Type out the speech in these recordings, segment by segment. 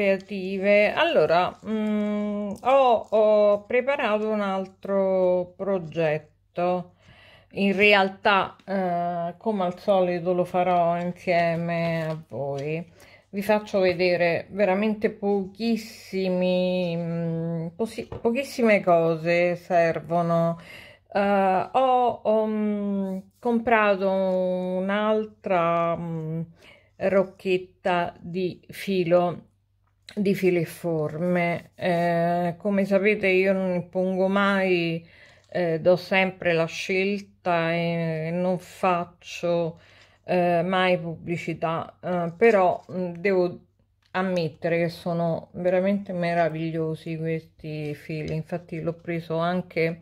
creative allora mh, mm, ho, ho, preparato un altro progetto in realtà eh, come al solito lo farò insieme a voi vi faccio vedere veramente pochissimi mh, mm, pochissime cose servono Uh, ho, ho mm, comprato un'altra rocchetta di filo di filiforme eh, come sapete io non impongo mai eh, do sempre la scelta e non faccio eh, mai pubblicità eh, però mm, devo ammettere che sono veramente meravigliosi questi fili infatti l'ho preso anche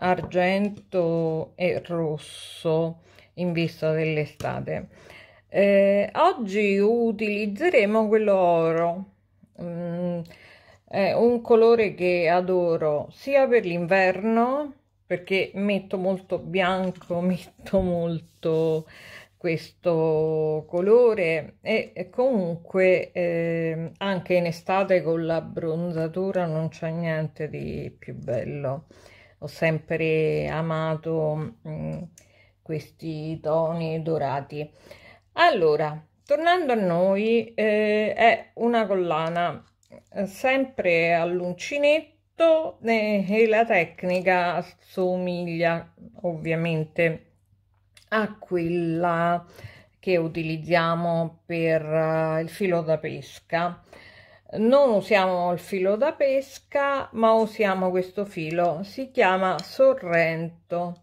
argento e rosso in vista dell'estate eh, oggi utilizzeremo quello oro Mm, è un colore che adoro sia per l'inverno perché metto molto bianco, metto molto questo colore e, comunque eh, anche in estate con la bronzatura non c'è niente di più bello. Ho sempre amato mh, mm, questi toni dorati. Allora, Tornando a noi, eh, è una collana eh, sempre all'uncinetto eh, e la tecnica somiglia ovviamente a quella che utilizziamo per uh, il filo da pesca. Non usiamo il filo da pesca, ma usiamo questo filo, si chiama Sorrento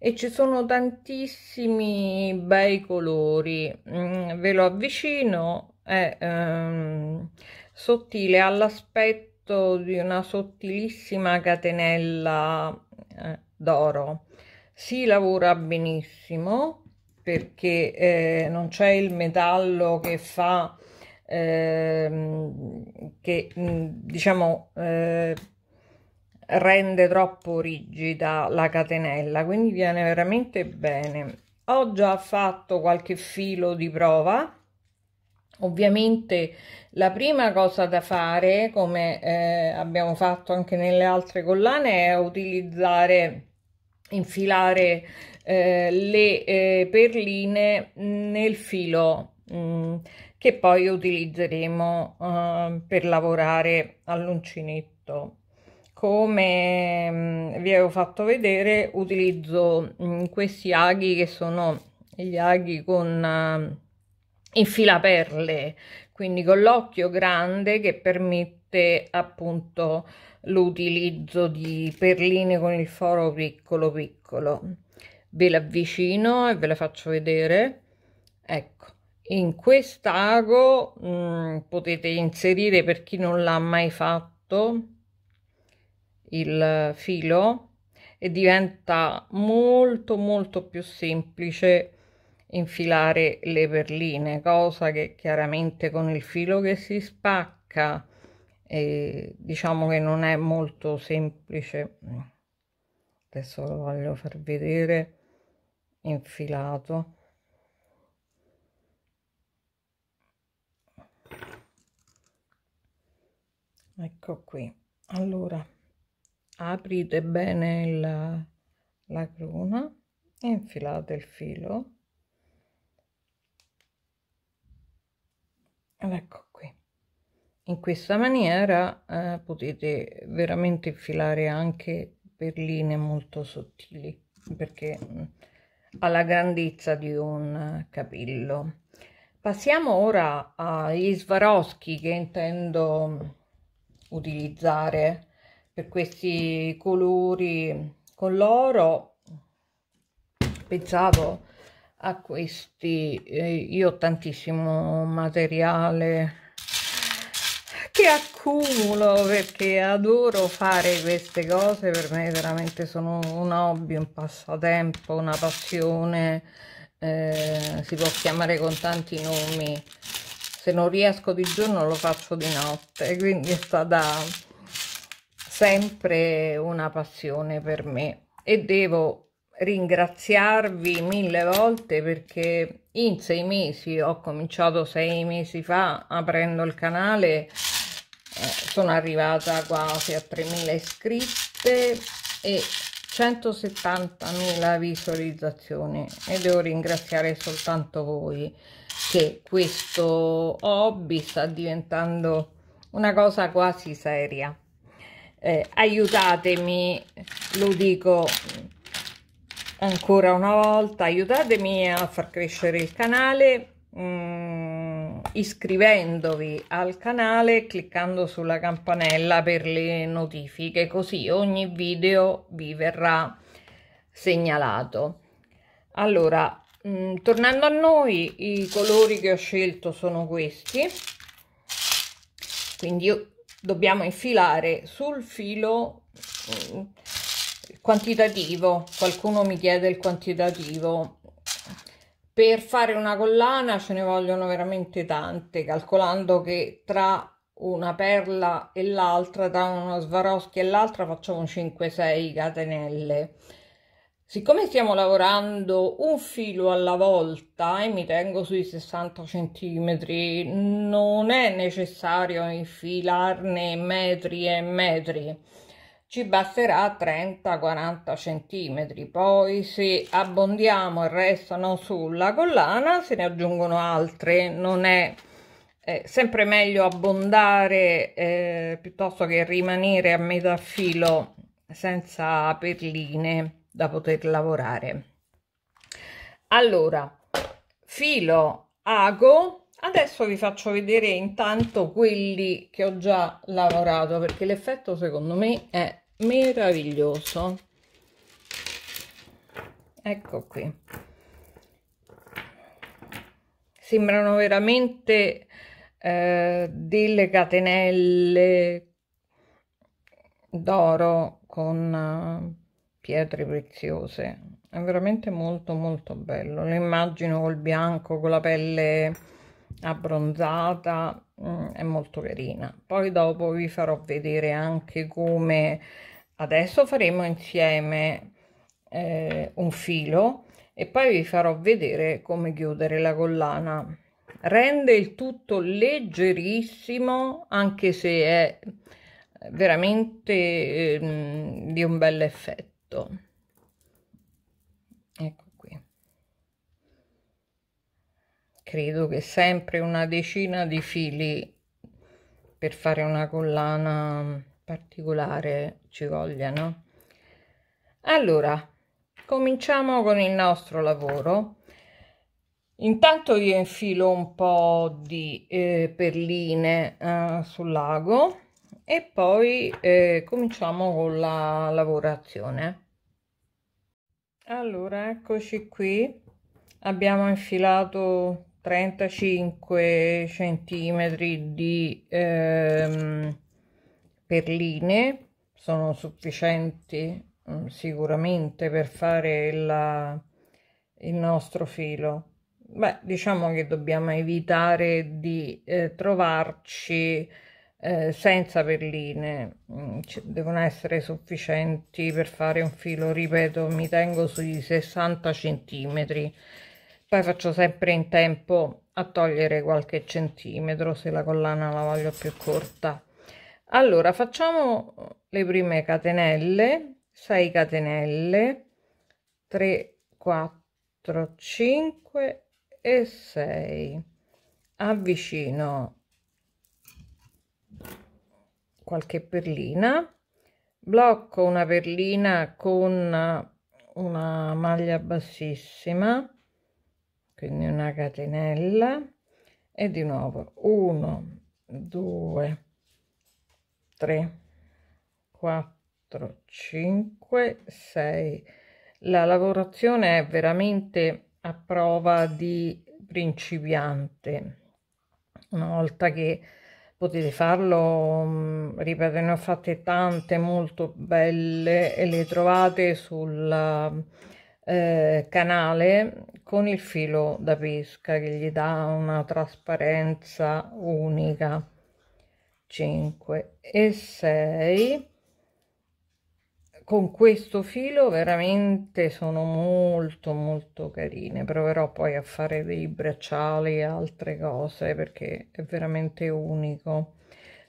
e ci sono tantissimi bei colori mm, ve lo avvicino è ehm, sottile all'aspetto di una sottilissima catenella eh, d'oro si lavora benissimo perché eh, non c'è il metallo che fa ehm, che mm, diciamo eh, rende troppo rigida la catenella quindi viene veramente bene ho già fatto qualche filo di prova ovviamente la prima cosa da fare come eh, abbiamo fatto anche nelle altre collane è utilizzare infilare eh, le eh, perline nel filo mh, mm, che poi utilizzeremo eh, per lavorare all'uncinetto come vi avevo fatto vedere utilizzo questi aghi che sono gli aghi con eh, infilaperle quindi con l'occhio grande che permette appunto l'utilizzo di perline con il foro piccolo piccolo ve l'avvicino e ve la faccio vedere ecco in quest'ago potete inserire per chi non l'ha mai fatto il filo e diventa molto molto più semplice infilare le perline cosa che chiaramente con il filo che si spacca eh, diciamo che non è molto semplice adesso lo voglio far vedere infilato ecco qui allora aprite bene la, la cruna e infilate il filo ed ecco qui in questa maniera eh, potete veramente infilare anche per linee molto sottili perché mm, alla grandezza di un capello passiamo ora agli svaroschi che intendo mm, utilizzare per questi colori con l'oro pensavo a questi eh, io ho tantissimo materiale che accumulo perché adoro fare queste cose per me veramente sono un hobby un passatempo una passione eh, si può chiamare con tanti nomi se non riesco di giorno lo faccio di notte quindi è stata sempre una passione per me e devo ringraziarvi mille volte perché in sei mesi ho cominciato sei mesi fa aprendo il canale eh, sono arrivata quasi a 3.000 iscritte e 170.000 visualizzazioni e devo ringraziare soltanto voi che questo hobby sta diventando una cosa quasi seria eh, aiutatemi, lo dico ancora una volta, aiutatemi a far crescere il canale mh, mm, iscrivendovi al canale cliccando sulla campanella per le notifiche, così ogni video vi verrà segnalato. Allora, mh, mm, tornando a noi, i colori che ho scelto sono questi, quindi io dobbiamo infilare sul filo il mm, quantitativo qualcuno mi chiede il quantitativo per fare una collana ce ne vogliono veramente tante calcolando che tra una perla e l'altra tra uno Swarovski e l'altra facciamo 5-6 catenelle Siccome stiamo lavorando un filo alla volta e mi tengo sui 60 centimetri, non è necessario infilarne metri e metri, ci basterà 30-40 centimetri. Poi se abbondiamo e restano sulla collana se ne aggiungono altre, non è eh, sempre meglio abbondare eh, piuttosto che rimanere a metà filo senza perline da poter lavorare allora filo ago adesso vi faccio vedere intanto quelli che ho già lavorato perché l'effetto secondo me è meraviglioso ecco qui sembrano veramente eh, delle catenelle d'oro con eh, pietre preziose è veramente molto molto bello lo immagino col bianco con la pelle abbronzata mm, è molto carina poi dopo vi farò vedere anche come adesso faremo insieme eh, un filo e poi vi farò vedere come chiudere la collana rende il tutto leggerissimo anche se è veramente eh, di un bel effetto tutto ecco qui credo che sempre una decina di fili per fare una collana particolare ci vogliano allora cominciamo con il nostro lavoro intanto io infilo un po di eh, perline eh, sul lago e poi eh, cominciamo con la lavorazione allora eccoci qui abbiamo infilato 35 centimetri di ehm, perline sono sufficienti mm, sicuramente per fare la, il nostro filo beh diciamo che dobbiamo evitare di eh, trovarci eh, senza perline mm, devono essere sufficienti per fare un filo ripeto mi tengo sui 60 centimetri poi faccio sempre in tempo a togliere qualche centimetro se la collana la voglio più corta allora facciamo le prime catenelle 6 catenelle 3 4 5 e 6 avvicino qualche perlina blocco una perlina con una maglia bassissima quindi una catenella e di nuovo 1 2 3 4 5 6 la lavorazione è veramente a prova di principiante una volta che potete farlo, mm, ripeto, ne ho fatte tante molto belle e le trovate sul eh, canale con il filo da pesca che gli dà una trasparenza unica 5 e 6 con questo filo veramente sono molto molto carine proverò poi a fare dei bracciali e altre cose perché è veramente unico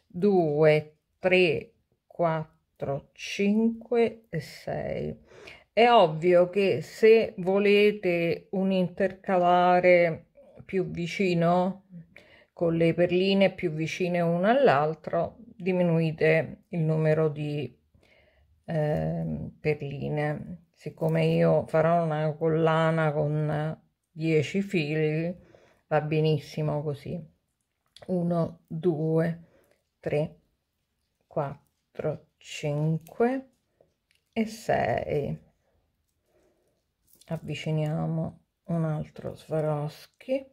2 3 4 5 e 6 è ovvio che se volete un intercalare più vicino con le perline più vicine una all'altro diminuite il numero di Ehm, perline siccome io farò una collana con 10 fili va benissimo così 1 2 3 4 5 e 6 avviciniamo un altro Swarovski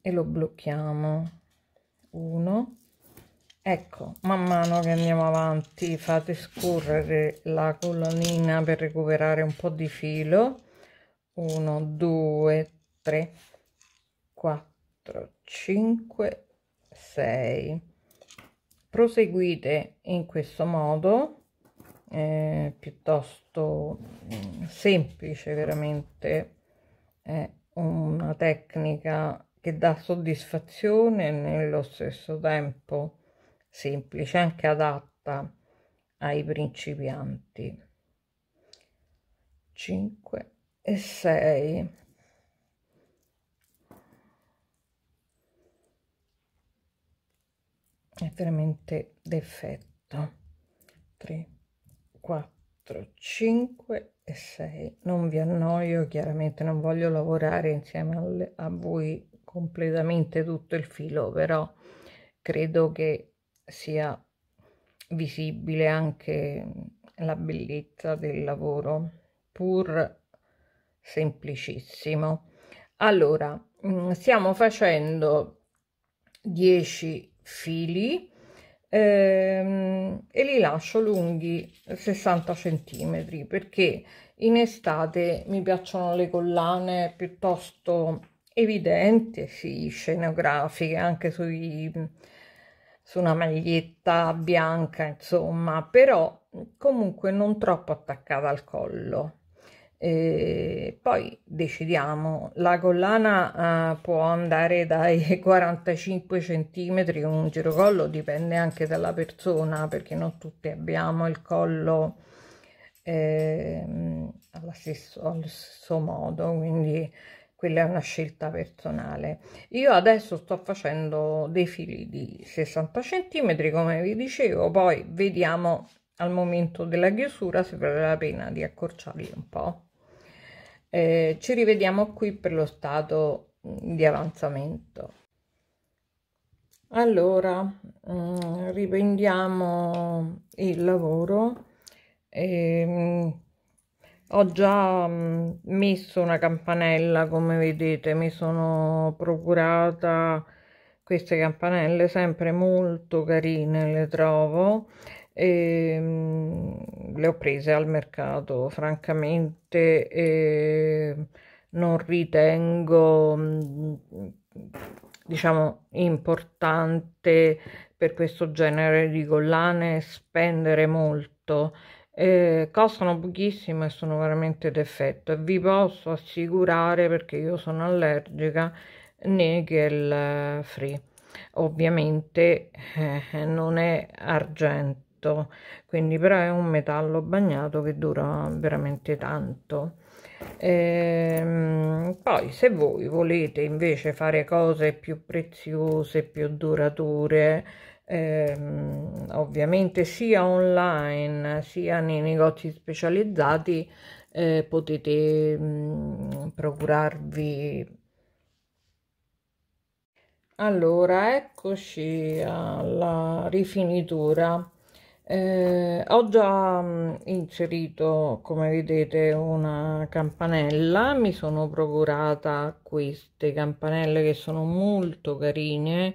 e lo blocchiamo 1 ecco man mano che andiamo avanti fate scorrere la colonnina per recuperare un po di filo 1 2 3 4 5 6 proseguite in questo modo eh, piuttosto mm, semplice veramente è una tecnica che dà soddisfazione nello stesso tempo semplice, anche adatta ai principianti. 5 e 6. È veramente d'effetto. 3, 4, 5 e 6. Non vi annoio, chiaramente non voglio lavorare insieme a voi completamente tutto il filo, però credo che sia visibile anche la bellezza del lavoro, pur semplicissimo. Allora, mm, stiamo facendo 10 fili ehm, e li lascio lunghi 60 centimetri perché in estate mi piacciono le collane piuttosto evidenti, sì, scenografiche, anche sui su una maglietta bianca, insomma, però comunque non troppo attaccata al collo. E poi decidiamo la collana uh, può andare dai 45 centimetri un girocollo dipende anche dalla persona perché non tutti abbiamo il collo eh, allo, stesso, allo stesso modo quindi quella è una scelta personale. Io adesso sto facendo dei fili di 60 cm, come vi dicevo, poi vediamo al momento della chiusura se vale la pena di accorciarli un po'. Eh, ci rivediamo qui per lo stato mm, di avanzamento. Allora, mm, riprendiamo il lavoro. E, ehm, ho già messo una campanella come vedete mi sono procurata queste campanelle sempre molto carine le trovo e le ho prese al mercato francamente e non ritengo diciamo importante per questo genere di collane spendere molto eh, costano pochissimo e sono veramente d'effetto vi posso assicurare perché io sono allergica nickel free ovviamente eh, non è argento quindi però è un metallo bagnato che dura veramente tanto ehm, poi se voi volete invece fare cose più preziose più durature ehm, ovviamente sia online sia nei negozi specializzati eh, potete mh, mm, procurarvi allora eccoci alla rifinitura eh, ho già mm, inserito come vedete una campanella mi sono procurata queste campanelle che sono molto carine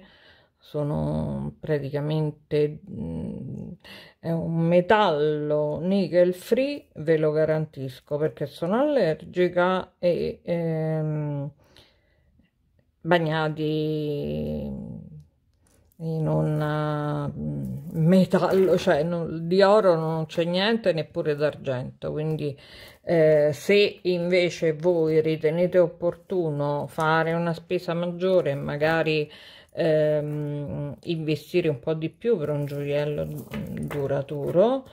sono praticamente mm, è un metallo nickel free ve lo garantisco perché sono allergica e ehm, bagnati in un eh, mm, metallo, cioè non, di oro non c'è niente neppure d'argento, quindi eh, se invece voi ritenete opportuno fare una spesa maggiore e magari ehm, investire un po' di più per un gioiello mm, duraturo,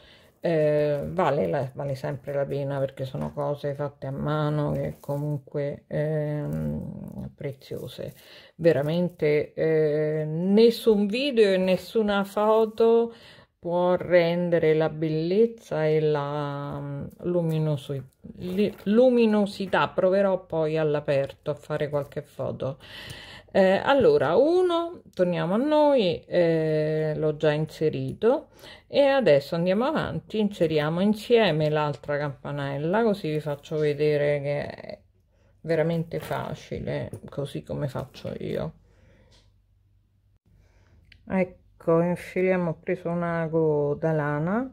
eh, vale, la, vale, sempre la pena perché sono cose fatte a mano e comunque ehm, preziose veramente eh, nessun video e nessuna foto può rendere la bellezza e la mm, luminosi luminosità proverò poi all'aperto a fare qualche foto eh, allora, 1, torniamo a noi, eh, l'ho già inserito e adesso andiamo avanti, inseriamo insieme l'altra campanella così vi faccio vedere che è veramente facile, così come faccio io. Ecco, infiliamo, ho preso un ago da lana,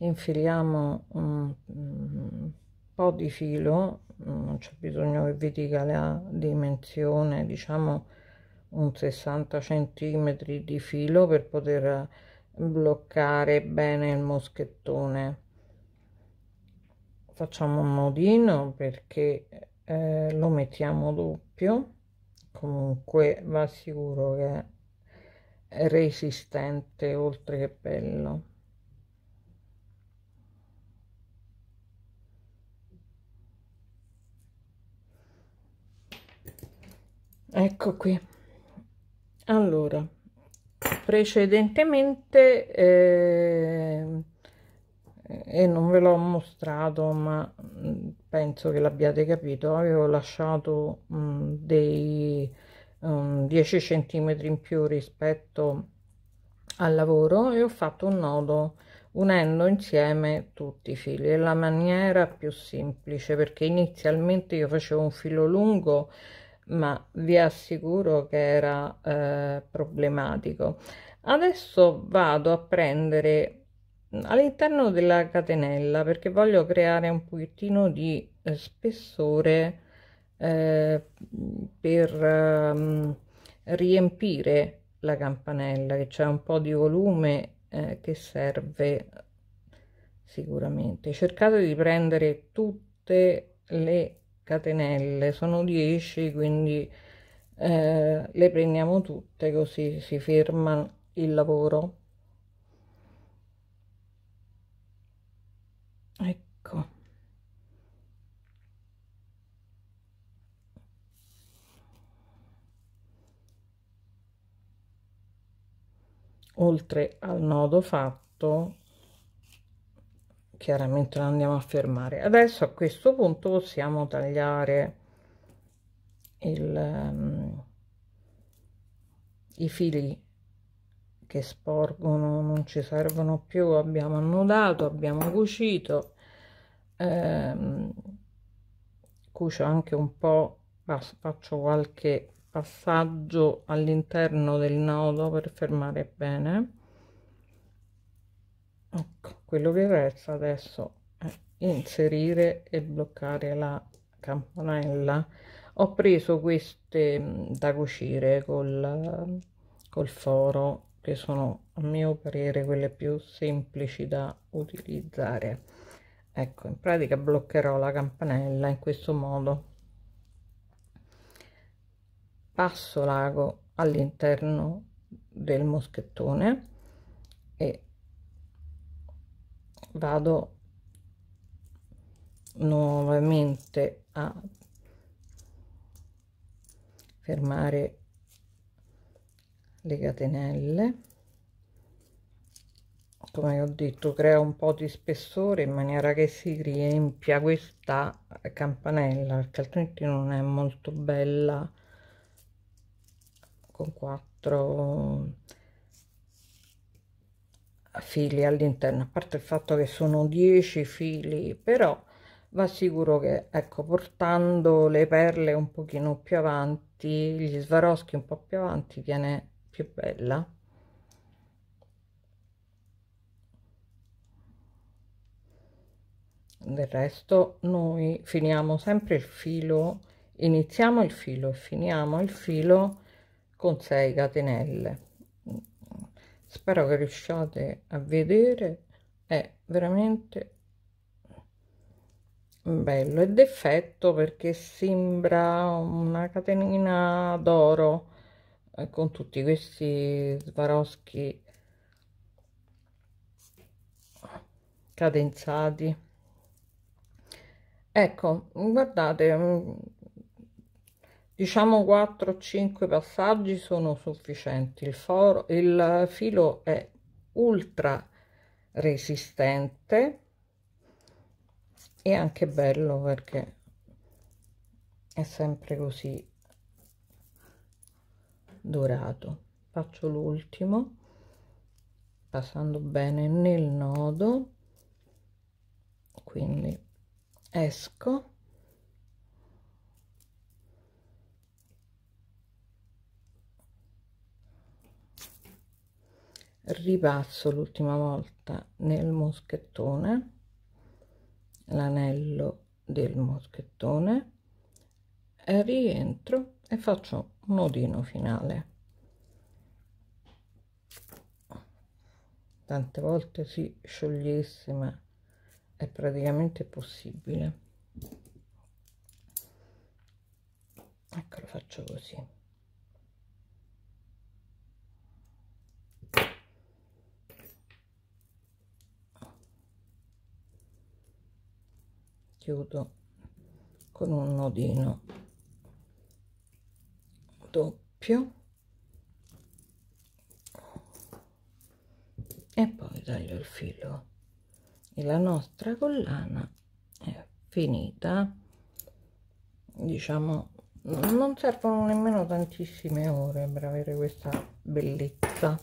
infiliamo un, un po' di filo non c'è bisogno che vi dica la dimensione diciamo un 60 centimetri di filo per poter bloccare bene il moschettone facciamo un modino perché eh, lo mettiamo doppio comunque va sicuro che è resistente oltre che bello ecco qui allora precedentemente eh, e non ve l'ho mostrato ma mm, penso che l'abbiate capito avevo lasciato mh, mm, dei um, mm, 10 centimetri in più rispetto al lavoro e ho fatto un nodo unendo insieme tutti i fili è la maniera più semplice perché inizialmente io facevo un filo lungo ma vi assicuro che era eh, problematico. Adesso vado a prendere all'interno della catenella perché voglio creare un pochettino di eh, spessore eh, per ehm, riempire la campanella che c'è un po' di volume eh, che serve sicuramente cercate di prendere tutte le catenelle sono 10 quindi eh, le prendiamo tutte così si ferma il lavoro ecco oltre al nodo fatto chiaramente lo andiamo a fermare adesso a questo punto possiamo tagliare il, um, i fili che sporgono non ci servono più abbiamo annodato abbiamo cucito ehm, cucio anche un po faccio qualche passaggio all'interno del nodo per fermare bene ecco quello che resta adesso è inserire e bloccare la campanella ho preso queste mm, da cucire col, col foro che sono a mio parere quelle più semplici da utilizzare ecco in pratica bloccherò la campanella in questo modo passo l'ago all'interno del moschettone vado nuovamente a fermare le catenelle come ho detto crea un po di spessore in maniera che si riempia questa campanella perché altrimenti non è molto bella con 4 fili all'interno a parte il fatto che sono 10 fili però va sicuro che ecco portando le perle un pochino più avanti gli svaroschi un po più avanti viene più bella del resto noi finiamo sempre il filo iniziamo il filo e finiamo il filo con 6 catenelle spero che riusciate a vedere è veramente bello ed effetto perché sembra una catenina d'oro eh, con tutti questi svaroschi cadenzati ecco guardate mm, diciamo 4 5 passaggi sono sufficienti il foro il filo è ultra resistente e anche bello perché è sempre così dorato faccio l'ultimo passando bene nel nodo quindi esco ripasso l'ultima volta nel moschettone l'anello del moschettone e rientro e faccio un nodino finale tante volte si sciogliesse ma è praticamente possibile ecco lo faccio così chiudo con un nodino doppio e poi taglio il filo e la nostra collana è finita diciamo non servono nemmeno tantissime ore per avere questa bellezza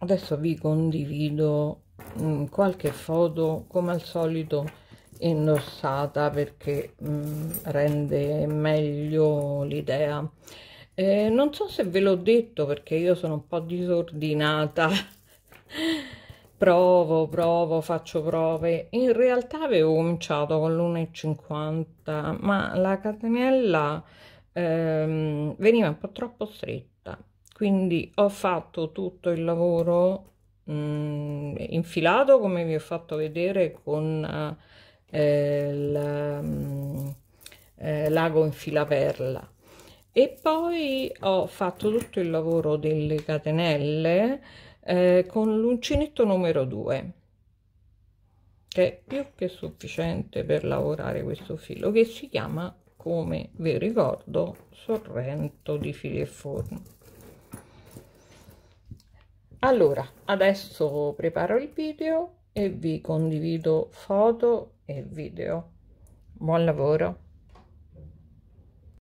adesso vi condivido mh, mm, qualche foto come al solito indossata perché mh, mm, rende meglio l'idea eh, non so se ve l'ho detto perché io sono un po' disordinata provo provo faccio prove in realtà avevo cominciato con l'1,50 ma la catenella ehm, veniva un po' troppo stretta quindi ho fatto tutto il lavoro mh, mm, infilato come vi ho fatto vedere con eh, la, mh, mm, eh, e poi ho fatto tutto il lavoro delle catenelle eh, con l'uncinetto numero 2 che è più che sufficiente per lavorare questo filo che si chiama come vi ricordo sorrento di fili e forno allora adesso preparo il video e vi condivido foto e video buon lavoro